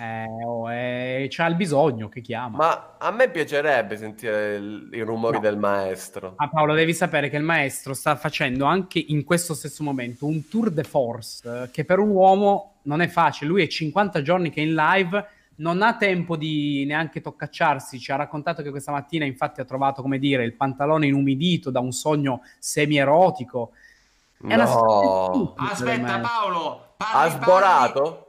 eh, oh, eh, c'ha il bisogno che chiama. Ma a me piacerebbe sentire il, i rumori no. del maestro. Ah, Paolo, devi sapere che il maestro sta facendo anche in questo stesso momento un tour de force eh, che per un uomo non è facile. Lui è 50 giorni che è in live, non ha tempo di neanche toccacciarsi. Ci ha raccontato che questa mattina, infatti, ha trovato, come dire, il pantalone inumidito da un sogno semi-erotico. È no. Aspetta, cioè, Paolo, parli, ha sborato? Parli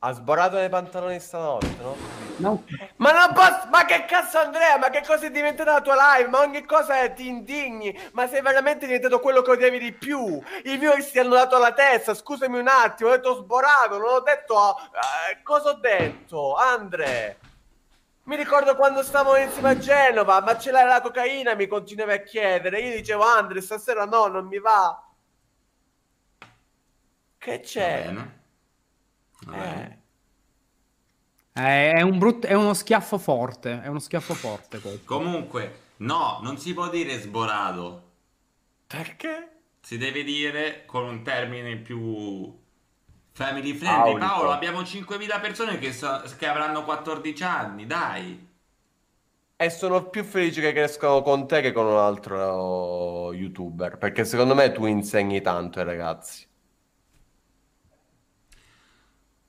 ha sborato nei pantaloni stanotte, no? no. Ma non posso... Ma che cazzo Andrea? Ma che cosa è diventata la tua live? Ma ogni cosa è... ti indigni? Ma sei veramente diventato quello che odiavi di più? I viewers si hanno dato alla testa, scusami un attimo, ho detto sborato, non ho detto... Uh, cosa ho detto? Andre... Mi ricordo quando stavamo insieme a Genova, ma ce l'hai la cocaina? Mi continuava a chiedere. Io dicevo, Andre, stasera no, non mi va. Che c'è? Bene. Eh. Eh, è, un brutto, è uno schiaffo forte. È uno schiaffo forte. Questo. Comunque, no, non si può dire sborato. Perché? Si deve dire con un termine più family friendly. Aulico. Paolo, abbiamo 5.000 persone che, so, che avranno 14 anni, dai. E sono più felice che crescano con te che con un altro eh, youtuber. Perché secondo me tu insegni tanto ai ragazzi.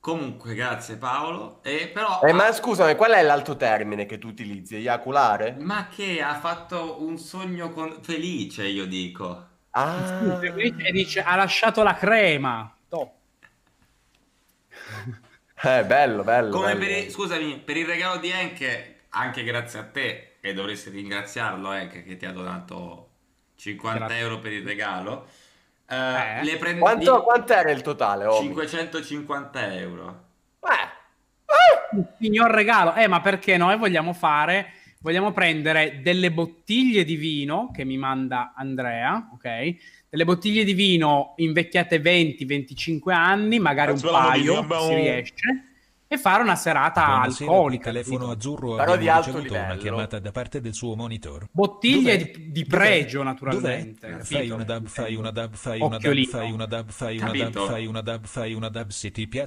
Comunque, grazie Paolo. Eh, però, eh, ma scusami, qual è l'altro termine che tu utilizzi? Eiaculare? Ma che ha fatto un sogno con... felice, io dico. Ah. Felice dice, ha lasciato la crema. Top. Eh, bello, bello. Come bello. Per il, scusami, per il regalo di Enke, anche grazie a te, e dovresti ringraziarlo Enke che ti ha donato 50 grazie. euro per il regalo. Eh, le prende... Quanto, era il totale? Omi? 550 euro. Beh. Eh. Signor regalo, eh, ma perché noi vogliamo fare vogliamo prendere delle bottiglie di vino che mi manda Andrea, ok? Delle bottiglie di vino invecchiate 20-25 anni, magari Facciamo un paio, se si riesce e fare una serata Buonasera, alcolica. Il telefono azzurro Però di ricevuto una chiamata da parte del suo monitor. Bottiglie di, di, pregio, Dov'è? naturalmente. Dov'è? Fai una dab, fai una dab, fai una dab, fai una dab, fai una dab, fai una dab, fai una dab, se ti piace.